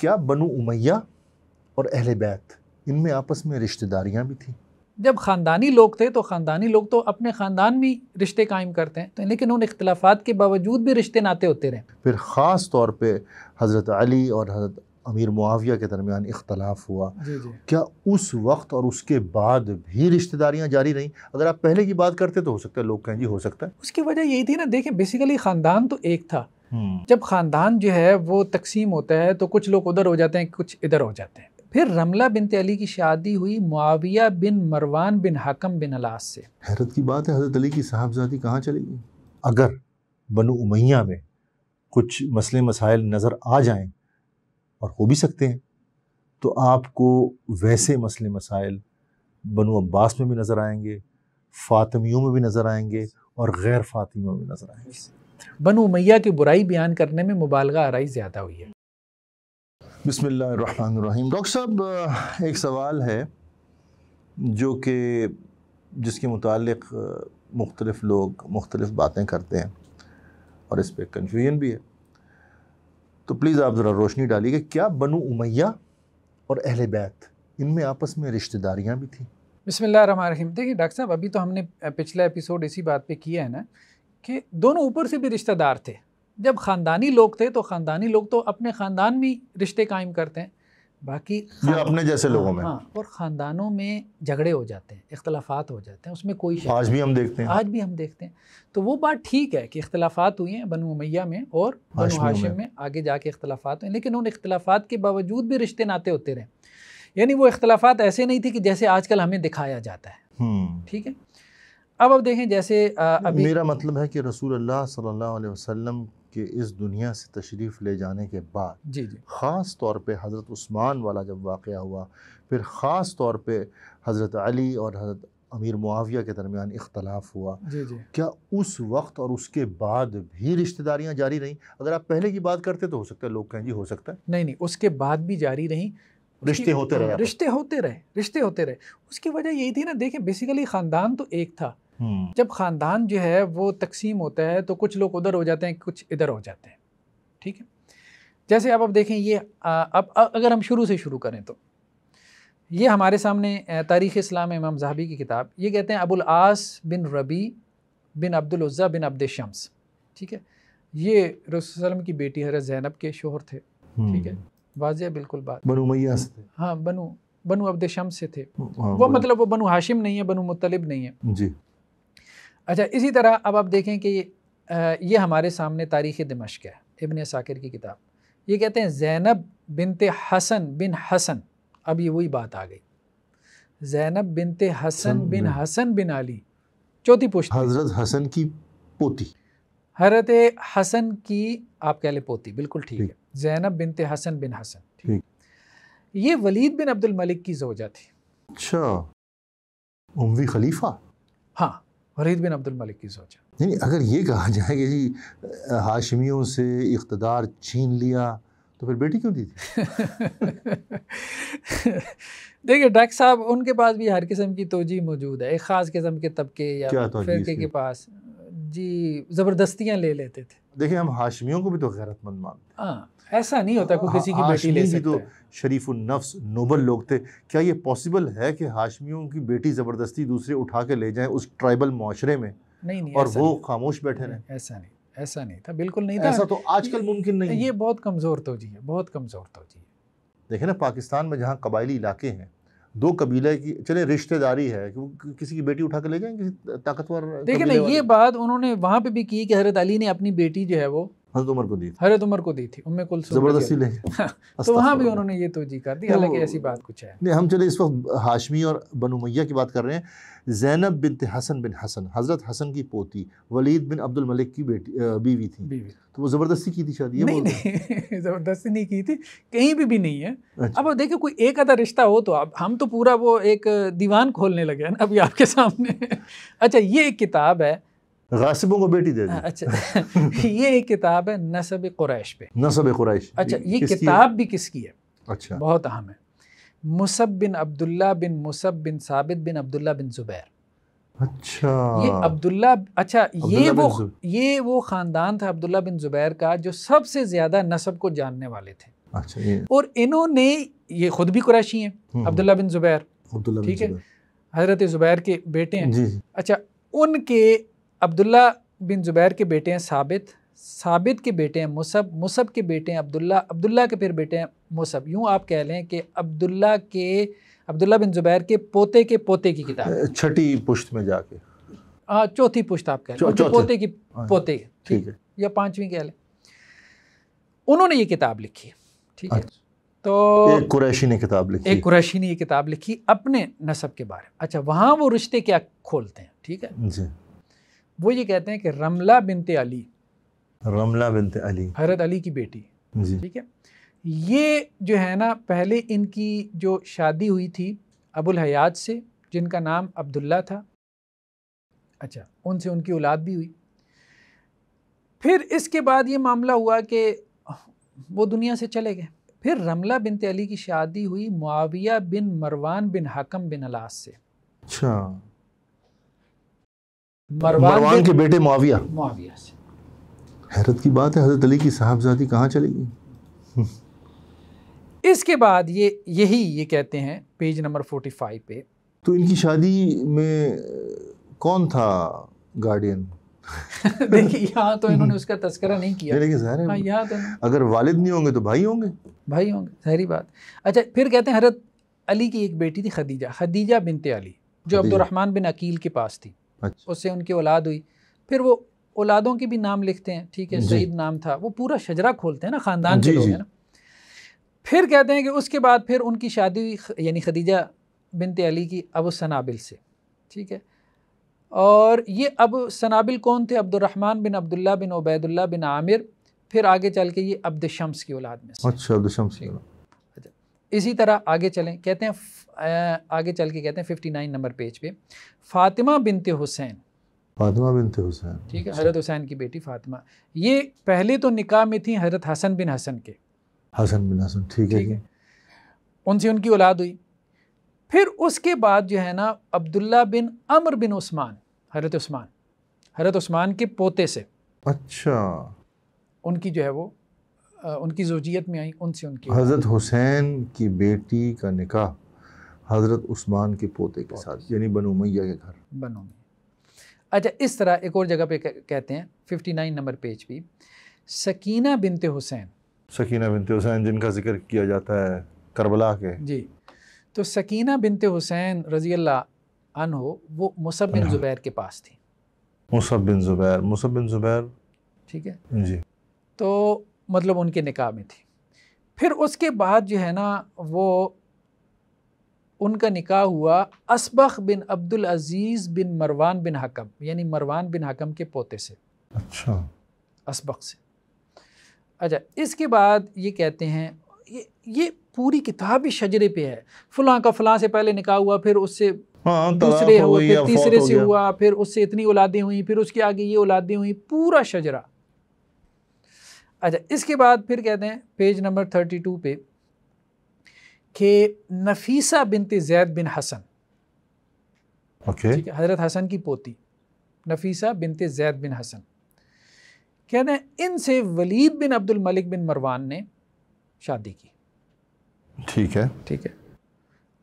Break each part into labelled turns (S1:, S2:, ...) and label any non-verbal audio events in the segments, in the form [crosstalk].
S1: क्या बनु उमैया और अहल बैत इनमें आपस में रिश्तेदारियाँ भी थी
S2: जब ख़ानदानी लोग थे तो ख़ानदानी लोग तो अपने ख़ानदान में रिश्ते कायम करते हैं तो लेकिन उन इख्तलाफात के बावजूद भी रिश्ते नाते होते रहे
S1: फिर ख़ास तौर पर हज़रत अली और हज़रत अमीर मुआविया के दरमियान इख्तलाफ हुआ जी जी। क्या उस वक्त और उसके बाद भी रिश्तेदारियां जारी रहीं अगर आप पहले की बात करते तो हो सकता है लोग कहें जी हो सकता है
S2: उसकी वजह यही थी ना देखें बेसिकली ख़ानदान तो एक था हम्म। जब ख़ानदान जो है वो तकसीम होता है तो कुछ लोग उधर हो जाते हैं कुछ इधर हो जाते हैं फिर रमला बिन अली की शादी हुई Muawiya bin Marwan bin Hakam bin Alas से
S1: हैरत की बात है हज़रत अली की साहबजादी कहाँ चली गई अगर बनु उमैया में कुछ मसले मसाइल नज़र आ जाए और हो भी सकते हैं तो आपको वैसे मसले मसाइल बनु अब्बास में भी नज़र आएंगे फ़ातमियों में भी नज़र आएंगे और गैर फ़ातमियों में भी नज़र आएंगे
S2: बनु मैया की बुराई बयान करने में मुबालगा आरई ज़्यादा हुई है
S1: बसमीम डॉक्टर साहब एक सवाल है जो कि जिसके मुतालिक मुख्तलफ़ लोग मुख्तलफ़ बातें करते हैं और इस पर कन्फ्यूजन भी है तो प्लीज़ आप ज़रा रोशनी डालिए क्या बनु उमैया और अहल बैत इनमें आपस में रिश्तेदारियाँ भी थी बिसमीम
S2: देखिए डॉक्टर साहब अभी तो हमने पिछला एपिसोड इसी बात पर किया है ना कि दोनों ऊपर से भी रिश्तेदार थे जब ख़ानदानी लोग थे तो ख़ानदानी लोग तो अपने ख़ानदान में रिश्ते कायम करते हैं बाकी ये अपने जैसे लोगों में हाँ और ख़ानदानों में झगड़े हो जाते हैं इख्तलाफात हो जाते हैं उसमें कोई आज भी हम देखते हैं आज भी हम देखते हैं तो वो बात ठीक है कि इख्तलाफात हुई हैं बनु मैया में और बनु हाशिम में आगे जाके इख्तलाफात हुए लेकिन उन इख्तलाफात के बावजूद भी रिश्ते नाते होते रहे यानी वो इख्तलाफात ऐसे नहीं थे कि जैसे आजकल हमें दिखाया जाता है हम्म। ठीक है अब अब देखें जैसे अभी मेरा
S1: मतलब है कि रसूल अल्लाह सल्लल्लाहु अलैहि वसल्लम के इस दुनिया से तशरीफ़ ले जाने के बाद जी जी ख़ास तौर पे हज़रत उस्मान वाला जब वाक़ हुआ फिर ख़ास तौर पे हज़रत अली और हज़रत अमीर मुआविया के दरमियान इख्तलाफ हुआ जी जी क्या उस वक्त और उसके बाद भी रिश्तेदारियाँ जारी रहीं अगर आप पहले की बात करते तो हो सकता है लोग कहें जी हो सकता है नहीं नहीं उसके बाद भी जारी रहीं रिश्ते होते रहे रिश्ते होते रहे रिश्ते होते रहे उसकी वजह यही थी
S2: ना देखें बेसिकली ख़ानदान तो एक था हम्म। जब ख़ानदान जो है वो तकसीम होता है तो कुछ लोग उधर हो जाते हैं कुछ इधर हो जाते हैं ठीक है जैसे अब अब देखें ये अब अगर हम शुरू से शुरू करें तो ये हमारे सामने तारीख़ इस्लाम इमाम जहाबी की किताब ये कहते हैं अबुल आस बिन रबी बिन अब्दुलज़ा बिन अब्द शम्स ठीक है ये रसम की बेटी हर जैनब के शोहर थे ठीक है हम्म। वाजिया बिल्कुल बात बनु मैया से हाँ बनु बनु अब्द शम्स से थे हाँ, वो मतलब वो बनु हाशिम नहीं है बनु मुतलब नहीं है जी अच्छा इसी तरह अब आप देखें कि ये हमारे सामने तारीख़ दमश्क है इबन साकिर की किताब ये कहते हैं ज़ैनब बिनते हसन बिन हसन अब ये वही बात आ गई Zainab बिनते Hasan bin Hasan bin Ali
S1: चौथी पुश्त हज़रत हसन की पोती
S2: हजरत हसन की आप कह लें पोती बिल्कुल ठीक है Zainab binte Hasan bin Hasan ठीक ये वलीद बिन अब्दुल मलिक की जोजा थी
S1: अच्छा उमवी खलीफा
S2: हाँ फरीद बिन अब्दुल मलिक की सोचा
S1: नहीं अगर ये कहा जाए कि जी हाशमियों से इकतदार छीन लिया तो फिर बेटी क्यों दी थी [laughs]
S2: देखिए डॉक्टर साहब उनके पास भी हर किस्म की तोजी मौजूद है एक ख़ास किस्म के तबके या फिरके के पास जी ज़बरदस्तियाँ ले लेते थे
S1: देखिए हम हाशमियों को भी तो गैरतमंद मानते
S2: हैं हाँ, ऐसा नहीं होता कोई हाँ, किसी की बेटी ले सकते तो
S1: शरीफ नफ्स नोबल लोग थे क्या ये पॉसिबल है कि हाशमियों की बेटी ज़बरदस्ती दूसरे उठा के ले जाएं उस ट्राइबल माशरे में
S2: नहीं नहीं और वो
S1: खामोश बैठे रहें ऐसा नहीं
S2: ऐसा नहीं था बिल्कुल नहीं था ऐसा तो आजकल मुमकिन नहीं ये बहुत कमज़ोर तो जी है बहुत कमज़ोर तो
S1: जी है ना पाकिस्तान में जहाँ कबायली इलाके हैं दो कबीले की चले रिश्तेदारी है कि किसी की बेटी उठा के ले जाएंगे किसी ताकतवर देखिए ना ये
S2: बात उन्होंने वहाँ पे भी की कि हजरत अली ने अपनी बेटी जो है वो
S1: हजरत उमर को दी थी हजरत
S2: उमर को दी थी उम्मे जबरदस्ती ले
S1: हाँ, तो वहाँ भी
S2: उन्होंने ये तो कर दी हालांकि ऐसी बात कुछ है
S1: नहीं हम चले इस वक्त हाशमी और की बात कर रहे हैं जैनब बिन हसन बिन हसन हजरत हसन की पोती वलीद बिन अब्दुल मलिक की बेटी बीवी थी बीवी तो वो ज़बरदस्ती की थी शादी नहीं
S2: नहीं [laughs] ज़बरदस्ती नहीं की थी कहीं भी भी नहीं है अच्छा। अब देखिए कोई एक आधा रिश्ता हो तो अब हम तो पूरा वो एक दीवान खोलने लगे हैं ना अभी आपके सामने [laughs] अच्छा ये एक किताब है
S1: गासिबों को बेटी दे दी [laughs]
S2: अच्छा ये एक किताब है नसब कुरैश पे
S1: नसब कुरैश अच्छा ये किताब भी किसकी
S2: है अच्छा बहुत अहम है Musab bin Abdullah bin Musab bin Sabit bin Abdullah बिन जुबैर
S1: अच्छा ये अब्दुल्ला
S2: अच्छा ये वो ये वो ख़ानदान था अब्दुल्ला बिन जुबैर का जो सबसे ज़्यादा नसब को जानने वाले थे अच्छा ये और इन्होंने ये खुद भी कुरैशी हैं हम्म। अब्दुल्ला बिन जुबैर ठीक है हज़रत ज़ुबैर के बेटे हैं जी अच्छा उनके अब्दुल्ला बिन ज़ुबैर के बेटे हैं साबित साबित के बेटे हैं मुसब मुसब के बेटे हैं अब्दुल्ला अब्दुल्ला के फिर बेटे हैं मुसब यूँ आप कह लें कि अब्दुल्ला के अब्दुल्ला बिन ज़ुबैर के पोते के पोते की किताब
S1: छठी पुश्त में जाके
S2: हाँ चौथी पुश्त आप कह लें पोते की हाँ, पोते ठीक है या पाँचवीं कह लें उन्होंने ये किताब लिखी ठीक है अच्छा। तो एक कुरैशी
S1: ने किताब लिखी एक कुरैशी
S2: ने ये किताब लिखी अपने नसब के बारे में अच्छा वहाँ वो रिश्ते क्या खोलते हैं ठीक है जी वो ये कहते हैं कि रमला बिनते अली
S1: रमला बिनते अली हरत
S2: अली की बेटी ठीक है ये जो है ना पहले इनकी जो शादी हुई थी अबुल हयात से जिनका नाम अब्दुल्ला था अच्छा उनसे उनकी औलाद भी हुई फिर इसके बाद ये मामला हुआ कि वो दुनिया से चले गए फिर रमला बिनते अली की शादी हुई Muawiya bin Marwan bin Hakam bin Alas से अच्छा मरवान, के बेटे मुआविया मुआविया से
S1: हैरत की बात है हजरत अली की साहबजादी कहाँ चली गई
S2: [laughs] इसके बाद ये यही ये कहते हैं पेज नंबर फोर्टी फाइव पे
S1: तो इनकी शादी में कौन था गार्डियन
S2: [laughs] देखिए यहाँ तो इन्होंने उसका तस्करा नहीं किया [laughs] लेकिन हाँ, यहाँ तो
S1: अगर वालिद नहीं होंगे तो भाई होंगे भाई होंगे
S2: सहरी बात अच्छा फिर कहते हैं हरत अली की एक बेटी थी खदीजा खदीजा बिनते अली जो अब्दुलरहमान बिन अकील के पास थी अच्छा। उससे उनकी औलाद हुई फिर वो औलादों के भी नाम लिखते हैं ठीक है सईद नाम था वो पूरा शजरा खोलते हैं ना ख़ानदान के लोग है ना फिर कहते हैं कि उसके बाद फिर उनकी शादी हुई यानी खदीजा बिनते अली की अब सनाबिल से ठीक है और ये अब सनाबिल कौन थे अब्दुलरहमान बिन अब्दुल्ला बिन उबैदुल्ला बिन आमिर फिर आगे चल के ये शम्स की औलाद
S1: में अच्छा अब्दशम्स की औलाद
S2: इसी तरह आगे चलें कहते हैं आगे चल के कहते हैं फिफ्टी नाइन नंबर पेज पे फातिमा बिनते हुसैन
S1: फातिमा बिनते हुसैन ठीक है
S2: हजरत हुसैन की बेटी फातिमा ये पहले तो निकाह में थी हजरत हसन बिन हसन के
S1: हसन बिन हसन ठीक है,
S2: उनसे उनकी औलाद हुई फिर उसके बाद जो है ना अब्दुल्ला बिन अमर बिन उस्मान हजरत उस्मान हरत उस्मान के पोते से अच्छा उनकी जो है वो उनकी जोजियत में आई उनसे उनकी हज़रत
S1: हुसैन की बेटी का निकाह हज़रत उस्मान के पोते के साथ अच्छा। यानी बनो मैया के घर
S2: बनो अच्छा इस तरह एक और जगह पे कहते हैं 59 नंबर पेज भी सकीना बिनते हुसैन
S1: सकीना बिनते हुसैन जिनका जिक्र किया जाता है करबला के
S2: जी तो सकीना बिनते हुसैन रजी अल्लाह अनहो वो मुसब बिन ज़ुबैर के पास थी
S1: Musab bin Zubair Musab bin Zubair ठीक है जी
S2: तो मतलब उनके निकाह में थी फिर उसके बाद जो है ना वो उनका निकाह हुआ असबख बिन अब्दुल अजीज़ बिन मरवान बिन हकम यानी मरवान बिन हकम के पोते से अच्छा असबक से अच्छा इसके बाद ये कहते हैं ये ये पूरी किताब ही शजरे पे है फलां का फलां से पहले निकाह हुआ फिर उससे हाँ, दूसरे हुए फिर तीसरे से हुआ फिर उससे इतनी औलादें हुई फिर उसके आगे ये औलादें हुई पूरा शजरा अच्छा इसके बाद फिर कहते हैं पेज नंबर थर्टी टू पे कि नफीसा बिनते जैद बिन हसन okay. हज़रत हसन की पोती नफीसा बिनते जैद बिन हसन कहते हैं इनसे वलीद बिन अब्दुल मलिक बिन मरवान ने शादी की
S1: ठीक है ठीक है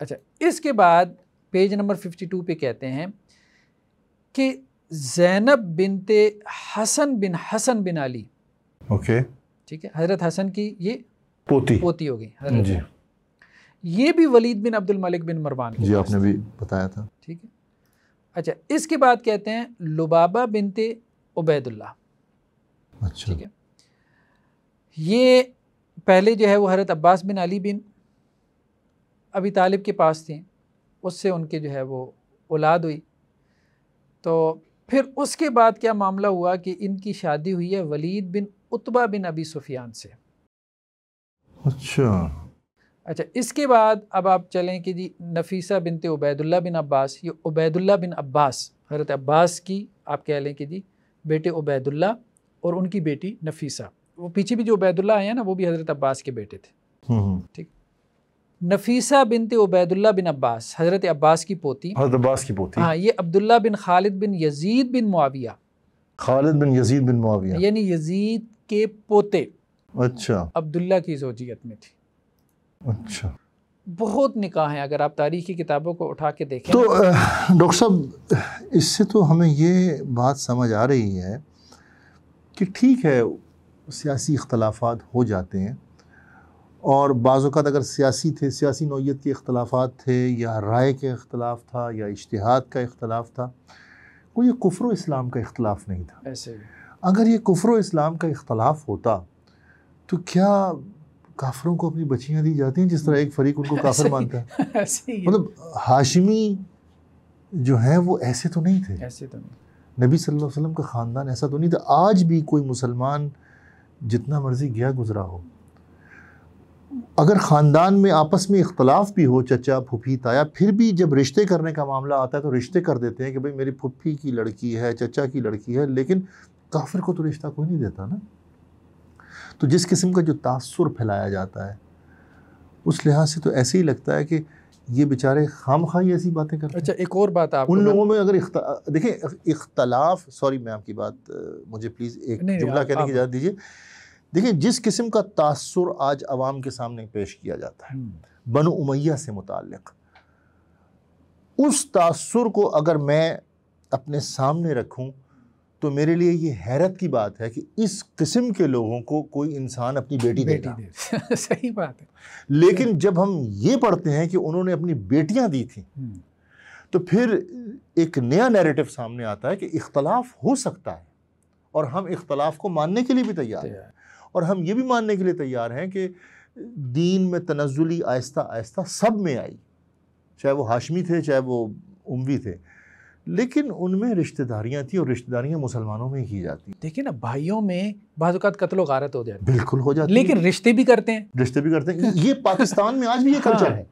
S2: अच्छा इसके बाद पेज नंबर फिफ्टी टू पे कहते हैं कि Zainab binte Hasan bin Hasan bin Ali okay ठीक है हजरत हसन की ये पोती पोती होगी जी ये भी वलीद बिन अब्दुल मलिक बिन मरवान जी आपने
S1: भी बताया था
S2: ठीक है अच्छा इसके बाद कहते हैं लुबाबा बिनते उबैदुल्ला अच्छा ठीक है ये पहले जो है वो हजरत अब्बास बिन अली बिन अभी तालिब के पास थी उससे उनके जो है वो औलाद हुई तो फिर उसके बाद क्या मामला हुआ कि इनकी शादी हुई है वलीद बिन उत्बा बिन अबी सुफियान से अच्छा अच्छा इसके बाद अब आप चलें कि जी नफीसा बिनते उबैदुल्ला बिन अब्बास ये उबैदुल्ला बिन अब्बास हज़रत अब्बास की आप कह लें कि जी बेटे उबैदुल्ला और उनकी बेटी नफीसा वो पीछे भी जो उबैदुल्ला आए हैं ना वो भी हज़रत अब्बास के बेटे थे हम्म, हम्म। ठीक नफीसा बिनते उबैदुल्ला बिन अब्बास हज़रत अब्बास की पोती
S1: अब्बास की पोती
S2: हाँ ये Abdullah bin Khalid bin Yazid bin Muawiya
S1: Khalid bin Yazid bin Muawiya
S2: यानी यजीद के पोते अच्छा अब्दुल्ला की जोजियत में थी अच्छा बहुत निकाह हैं अगर आप तारीखी किताबों को उठा के देखें तो
S1: डॉक्टर साहब इससे तो हमें ये बात समझ आ रही है कि ठीक है सियासी इख्तलाफात हो जाते हैं और बाज़ात अगर सियासी थे सियासी नोयत के अख्तलाफात थे या राय के अख्तलाफ था या इश्तहाद का इख्तलाफ था कोई कुफर इस्लाम का अख्तलाफ नहीं था ऐसे ही अगर ये कुफ़र इस्लाम का इख्तलाफ होता तो क्या काफरों को अपनी बच्चियाँ दी जाती हैं जिस तरह एक फरीक उनको [laughs] काफर मानता है
S2: [laughs] मतलब
S1: हाशमी जो हैं वो ऐसे तो नहीं थे ऐसे तो नहीं नबी सल्लल्लाहु अलैहि वसल्लम का ख़ानदान ऐसा तो नहीं था आज भी कोई मुसलमान जितना मर्ज़ी गया गुजरा हो अगर ख़ानदान में आपस में इख्तलाफ भी हो चचा फूफी ताया फिर भी जब रिश्ते करने का मामला आता है तो रिश्ते कर देते हैं कि भाई मेरी फूफी की लड़की है चचा की लड़की है लेकिन काफिर को तो रिश्ता कोई नहीं देता ना तो जिस किस्म का जो तासुर फैलाया जाता है उस लिहाज से तो ऐसे ही लगता है कि ये बेचारे खाम खाई ऐसी बातें करते अच्छा, हैं अच्छा एक और बात आप उन लोगों में अगर इख्ता, देखें इख्तलाफ सॉरी मैं आपकी बात मुझे प्लीज़ एक जुमला कहने की इजाज़त दीजिए देखिए जिस किस्म का तासुर आज आवाम के सामने पेश किया जाता है हम्म। बन उमैया से मुतक उस तासुर को अगर मैं अपने सामने रखूँ तो मेरे लिए ये हैरत की बात है कि इस किस्म के लोगों को कोई इंसान अपनी बेटी, बेटी देता दे। [laughs] सही बात है लेकिन जब हम ये पढ़ते हैं कि उन्होंने अपनी बेटियां दी थी हम्म। तो फिर एक नया नैरेटिव सामने आता है कि इख्तलाफ हो सकता है और हम इख्तलाफ को मानने के लिए भी तैयार हैं और हम ये भी मानने के लिए तैयार हैं कि दीन में तनजुली आहिस्ता आहिस्ता सब में आई चाहे वो हाशमी थे चाहे वो उमवी थे लेकिन उनमें रिश्तेदारियाँ थी और रिश्तेदारियाँ मुसलमानों में की जाती देखिए ना भाइयों में बाजुकात कत्लो गारत हो जाए बिल्कुल हो जाती लेकिन रिश्ते भी करते हैं रिश्ते भी करते हैं ये पाकिस्तान में आज भी ये हाँ, कल्चर है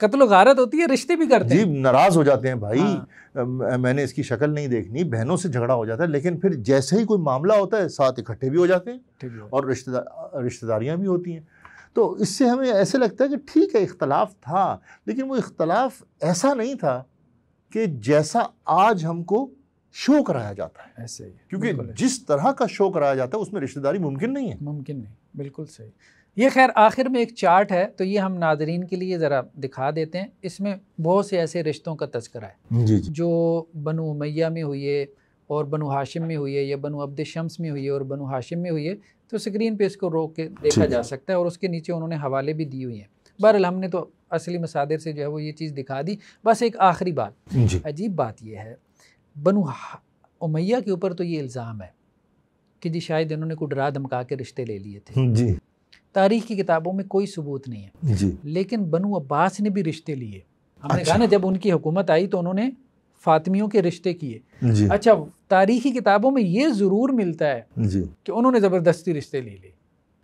S1: कत्लो गारत होती है रिश्ते भी करते हैं जी नाराज़ हो जाते हैं भाई हाँ। मैंने इसकी शक्ल नहीं देखनी बहनों से झगड़ा हो जाता है लेकिन फिर जैसे ही कोई मामला होता है साथ इकट्ठे भी हो जाते हैं और रिश्तेदार रिश्तेदारियाँ भी होती हैं तो इससे हमें ऐसे लगता है कि ठीक है इख्तलाफ था लेकिन वो इख्तलाफ ऐसा नहीं था कि जैसा आज हमको शो कराया जाता है ऐसे ही क्योंकि जिस तरह का शो कराया जाता है उसमें रिश्तेदारी मुमकिन नहीं है मुमकिन नहीं बिल्कुल सही
S2: ये खैर आखिर में एक चार्ट है तो ये हम नाजरीन के लिए ज़रा दिखा देते हैं इसमें बहुत से ऐसे रिश्तों का तस्करा
S1: है जी जी।
S2: जो बनु मैया में हुई है और बनु हाशिम में हुई या बनु अब्द शम्स में हुई है और बनु हाशिम में हुई तो स्क्रीन पे इसको रोक के देखा जा सकता है और उसके नीचे उन्होंने हवाले भी दी हुई हैं बहरअल हमने तो असली मसादर से जो है वो ये चीज़ दिखा दी बस एक आखिरी बात अजीब बात यह है बनु उमैया के ऊपर तो ये इल्ज़ाम है कि जी शायद इन्होंने को डरा धमका के रिश्ते ले लिए थे जी तारीख की किताबों में कोई सबूत नहीं है जी लेकिन बनु अब्बास ने भी रिश्ते लिए हमने अच्छा। कहा ना जब उनकी हुकूमत आई तो उन्होंने फातमियों के रिश्ते किए अच्छा तारीखी किताबों में ये ज़रूर मिलता है कि उन्होंने ज़बरदस्ती रिश्ते ले लिए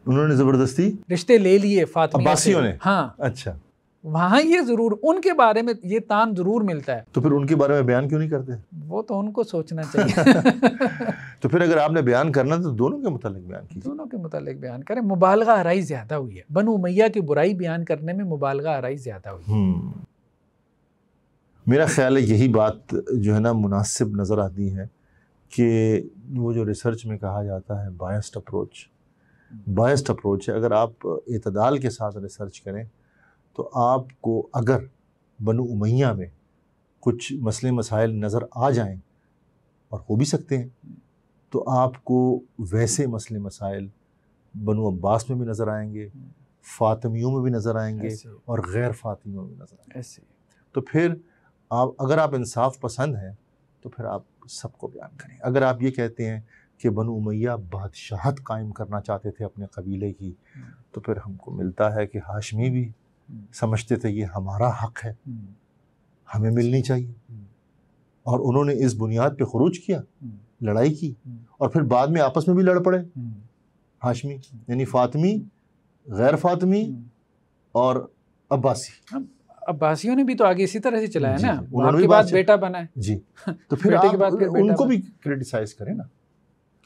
S1: उन्होंने ज़बरदस्ती
S2: रिश्ते ले लिए
S1: फातमियों ने हाँ अच्छा
S2: वहाँ ये जरूर उनके बारे में ये तान जरूर मिलता है
S1: तो फिर उनके बारे में बयान क्यों नहीं करते
S2: वो तो उनको सोचना चाहिए
S1: [laughs] तो फिर अगर आपने बयान करना तो दोनों के मुतालिक बयान कीजिए
S2: दोनों के मुतालिक बयान करें मुबालगा आरई ज़्यादा हुई है बन उमैया की बुराई बयान करने में मुबालगा आरई ज़्यादा हुई
S1: हम्म। मेरा ख्याल है यही बात जो है ना मुनासिब नज़र आती है कि वो जो रिसर्च में कहा जाता है बायस्ड अप्रोच बायस्ड अप्रोच है अगर आप इतदाल के साथ रिसर्च करें तो आपको अगर बनु उमैया में कुछ मसले मसाइल नज़र आ जाएं और हो भी सकते हैं तो आपको वैसे मसले मसाइल बनु अब्बास में भी नज़र आएंगे फातमियों में भी नज़र आएंगे और गैर फातमियों में भी नज़र आएंगे ऐसे तो फिर आप अगर आप इंसाफ पसंद हैं तो फिर आप सबको बयान करें अगर आप ये कहते हैं कि बनु उमैया बादशाहत कायम करना चाहते थे अपने कबीले की हम्म। तो फिर हमको मिलता है कि हाशमी भी समझते थे ये हमारा हक है हम्म। हमें मिलनी अच्छा। चाहिए हम्म। और उन्होंने इस बुनियाद पे खरूज किया हम्म। लड़ाई की और फिर बाद में आपस में भी लड़ पड़े हाशमी यानी फातमी गैर फातमी और अब्बासी
S2: अब्बासियों ने भी तो आगे इसी तरह से चलाया ना उन्होंने भी बात बेटा बना है
S1: जी [laughs] तो फिर आप उनको भी क्रिटिसाइज करें ना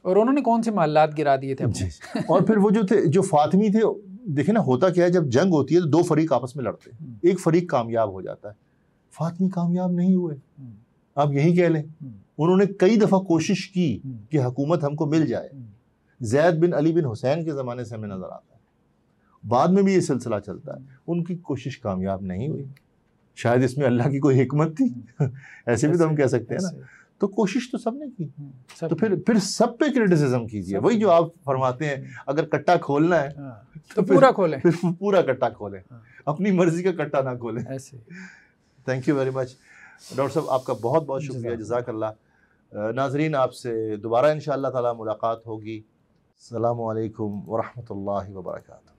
S2: और उन्होंने कौन से महल्लात
S1: गिरा दिए थे और फिर वो जो थे जो फातमी थे देखिए ना होता क्या है जब जंग होती है तो दो फरीक आपस में लड़ते हैं हम्म। एक फरीक कामयाब हो जाता है फातमी कामयाब नहीं हुए हम्म। आप यही कह लें हम्म। उन्होंने कई दफ़ा कोशिश की कि हकूमत हमको मिल जाए जैद बिन अली बिन हुसैन के ज़माने से हमें नज़र आता है बाद में भी ये सिलसिला चलता है उनकी कोशिश कामयाब नहीं हुई शायद इसमें अल्लाह की कोई हिकमत थी [laughs] ऐसे भी तो हम कह सकते हैं ना तो कोशिश तो सबने की सब हम्म, तो फिर फिर सब पे क्रिटिसिज्म कीजिए वही जो आप फरमाते हैं हम्म। अगर कट्टा खोलना है हाँ, तो, तो पूरा खोलें फिर पूरा कट्टा खोलें हाँ। अपनी मर्जी का कट्टा ना खोलें ऐसे thank you very much doctor साहब आपका बहुत बहुत शुक्रिया जजाकल्ला नाजरीन आपसे दोबारा इन ताला मुलाकात होगी अल्लाम वरहमल वर्का